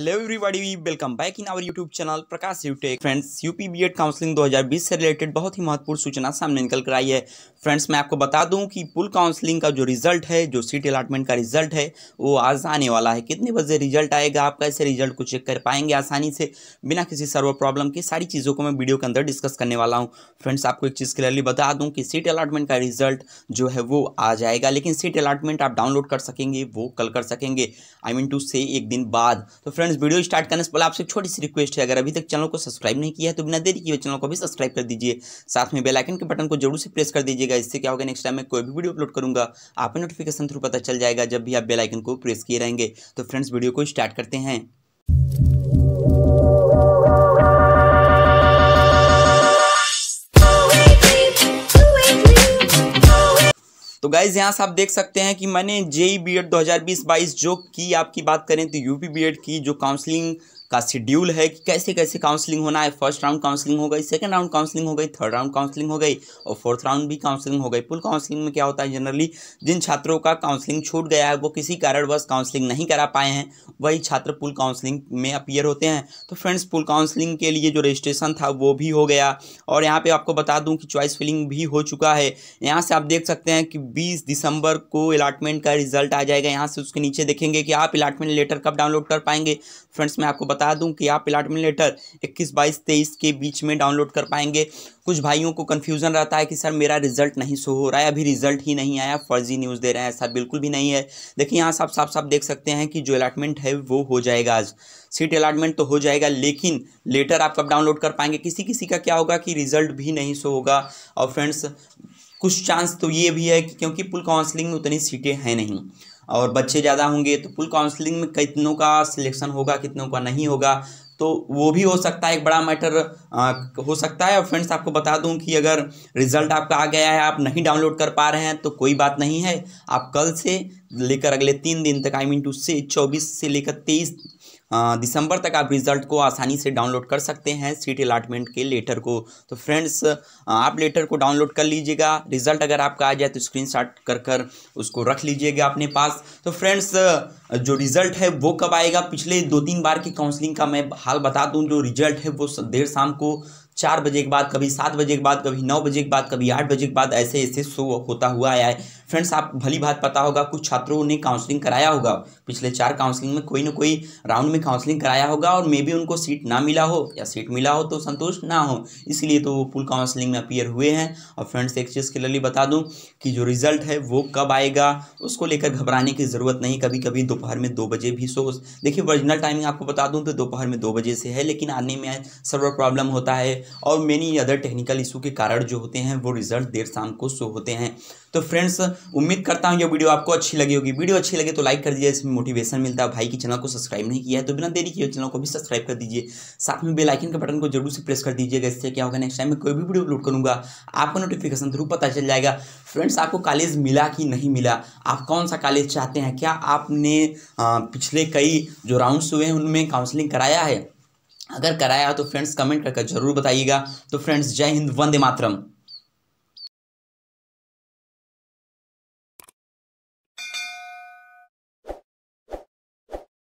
hello everybody welcome back in our YouTube channel Prakash Utech friends UP BEd counselling 2020 से related बहुत ही महत्वपूर्ण सूचना सामने निकल कर आई है फ्रेंड्स मैं आपको बता दूं कि पुल काउंसलिंग का जो रिजल्ट है जो सीट अलाटमेंट का रिजल्ट है वो आज आने वाला है कितने बजे रिजल्ट आएगा आप कैसे रिजल्ट को चेक कर पाएंगे आसानी से बिना किसी सर्वर प्रॉब्लम के सारी चीज़ों को मैं वीडियो के अंदर डिस्कस करने वाला हूँ फ्रेंड्स आपको एक चीज़ क्लियरली बता दूँ कि सीट अलाटमेंट का रिजल्ट जो है वो आ जाएगा लेकिन सीट अलाटमेंट आप डाउनलोड कर सकेंगे वो कल कर सकेंगे आई मीन टू से एक दिन बाद तो फ्रेंड्स वीडियो स्टार्ट करने से पहले आपसे छोटी सी रिक्वेस्ट है अगर अभी तक चैनल को सब्सक्राइब नहीं किया है तो बिना देरी किए चैनल को भी सब्सक्राइब कर दीजिए साथ में बेल आइकन के बटन को जरूर से प्रेस कर दीजिएगा इससे क्या होगा नेक्स्ट टाइम मैं कोई भी वीडियो अपलोड करूंगा आपको नोटिफिकेशन थ्रू पता चल जाएगा जब भी आप बेलाइकन को प्रेस किए रहेंगे तो फ्रेंड्स वीडियो को स्टार्ट करते हैं तो गाइज यहाँ से आप देख सकते हैं कि मैंने जेई बी एड दो जो की आपकी बात करें तो यूपी बी की जो काउंसलिंग का शेड्यूल है कि कैसे कैसे काउंसलिंग होना है फर्स्ट राउंड काउंसलिंग हो गई सेकंड राउंड काउंसलिंग हो गई थर्ड राउंड काउंसलिंग हो गई और फोर्थ राउंड भी काउंसलिंग हो गई पुल काउंसलिंग में क्या होता है जनरली जिन छात्रों का काउंसलिंग छूट गया है वो किसी कारणवश काउंसलिंग नहीं करा पाए हैं वही छात्र पुल काउंसलिंग में अपियर होते हैं तो फ्रेंड्स पुल काउंसलिंग के लिए जो रजिस्ट्रेशन था वो भी हो गया और यहाँ पर आपको बता दूँ कि चॉइस फिलिंग भी हो चुका है यहाँ से आप देख सकते हैं कि बीस दिसंबर को अलाटमेंट का रिजल्ट आ जाएगा यहाँ से उसके नीचे देखेंगे कि आप अलाटमेंट लेटर कब डाउनलोड कर पाएंगे फ्रेंड्स मैं आपको बता दूं कि आप प्लाटमिन लेटर 21 बाईस तेईस के बीच में डाउनलोड कर पाएंगे कुछ भाइयों को कन्फ्यूज़न रहता है कि सर मेरा रिजल्ट नहीं शो हो रहा है अभी रिजल्ट ही नहीं आया फर्जी न्यूज़ दे रहे हैं ऐसा बिल्कुल भी नहीं है देखिए यहाँ साफ साफ साफ देख सकते हैं कि जो अलाटमेंट है वो हो जाएगा आज सीट अलाटमेंट तो हो जाएगा लेकिन लेटर आप कब डाउनलोड कर पाएंगे किसी किसी का क्या होगा कि रिजल्ट भी नहीं शो होगा और फ्रेंड्स कुछ चांस तो ये भी है कि क्योंकि पुल काउंसलिंग में उतनी सीटें हैं नहीं और बच्चे ज़्यादा होंगे तो पुल काउंसलिंग में कितनों का सिलेक्शन होगा कितनों का नहीं होगा तो वो भी हो सकता है एक बड़ा मैटर हो सकता है और फ्रेंड्स आपको बता दूं कि अगर रिजल्ट आपका आ गया है आप नहीं डाउनलोड कर पा रहे हैं तो कोई बात नहीं है आप कल से लेकर अगले तीन दिन तक आई मीन टू से चौबीस से लेकर तेईस दिसंबर तक आप रिज़ल्ट को आसानी से डाउनलोड कर सकते हैं सीट अलाटमेंट के लेटर को तो फ्रेंड्स आप लेटर को डाउनलोड कर लीजिएगा रिज़ल्ट अगर आपका आ जाए तो स्क्रीन कर कर उसको रख लीजिएगा अपने पास तो फ्रेंड्स जो रिज़ल्ट है वो कब आएगा पिछले दो तीन बार की काउंसलिंग का मैं हाल बता दूँ जो रिज़ल्ट है वो देर शाम को चार बजे के बाद कभी सात बजे के बाद कभी नौ बजे के बाद कभी आठ बजे के बाद ऐसे ऐसे शो होता हुआ आया है फ्रेंड्स आप भली बात पता होगा कुछ छात्रों ने काउंसलिंग कराया होगा पिछले चार काउंसलिंग में कोई ना कोई राउंड में काउंसलिंग कराया होगा और मे बी उनको सीट ना मिला हो या सीट मिला हो तो संतुष्ट ना हो इसलिए तो वो फुल काउंसलिंग में अपियर हुए हैं और फ्रेंड्स एक चीज़ के लिए बता दूँ कि जो रिज़ल्ट है वो कब आएगा उसको लेकर घबराने की ज़रूरत नहीं कभी कभी दोपहर में दो बजे भी शो देखिए ओरिजिनल टाइमिंग आपको बता दूँ तो दोपहर में दो बजे से है लेकिन आने में सर्वर प्रॉब्लम होता है और मेनी अदर टेक्निकल इशू के कारण जो होते हैं वो रिजल्ट देर शाम को शो होते हैं तो फ्रेंड्स उम्मीद करता हूँ ये वीडियो आपको अच्छी लगी होगी वीडियो अच्छी लगे तो लाइक कर दीजिए इसमें मोटिवेशन मिलता है भाई की चैनल को सब्सक्राइब नहीं किया है तो बिना देरी किए चैनल को भी सब्सक्राइब कर दीजिए साथ में बेलाइकन के बटन को जरूर से प्रेस कर दीजिएगा इससे क्या होगा नेक्स्ट टाइम में कोई भी वीडियो अपलोड करूँगा आपको नोटिफिकेशन थ्रू पता चल जाएगा फ्रेंड्स आपको कॉलेज मिला कि नहीं मिला आप कौन सा कॉलेज चाहते हैं क्या आपने पिछले कई जो राउंड्स हुए हैं उनमें काउंसलिंग कराया है अगर कराया हो तो फ्रेंड्स कमेंट करके जरूर बताइएगा तो फ्रेंड्स जय हिंद वंदे मातरम